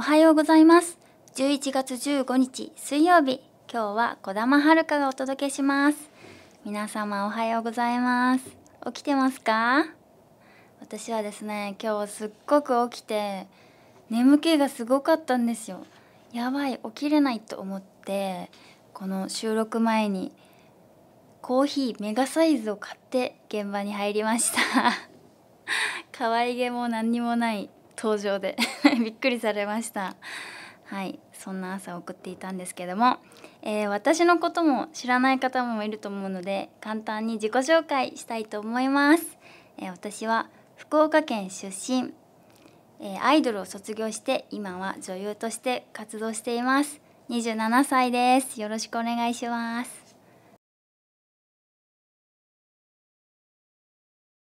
おはようございます。11月15日水曜日、今日は小玉遥がお届けします。皆様おはようございます。起きてますか私はですね、今日すっごく起きて眠気がすごかったんですよ。やばい、起きれないと思って、この収録前にコーヒーメガサイズを買って現場に入りました 可愛げも何にもない登場で びっくりされましたはいそんな朝送っていたんですけども、えー、私のことも知らない方もいると思うので簡単に自己紹介したいと思います、えー、私は福岡県出身、えー、アイドルを卒業して今は女優として活動しています27歳ですよろしくお願いします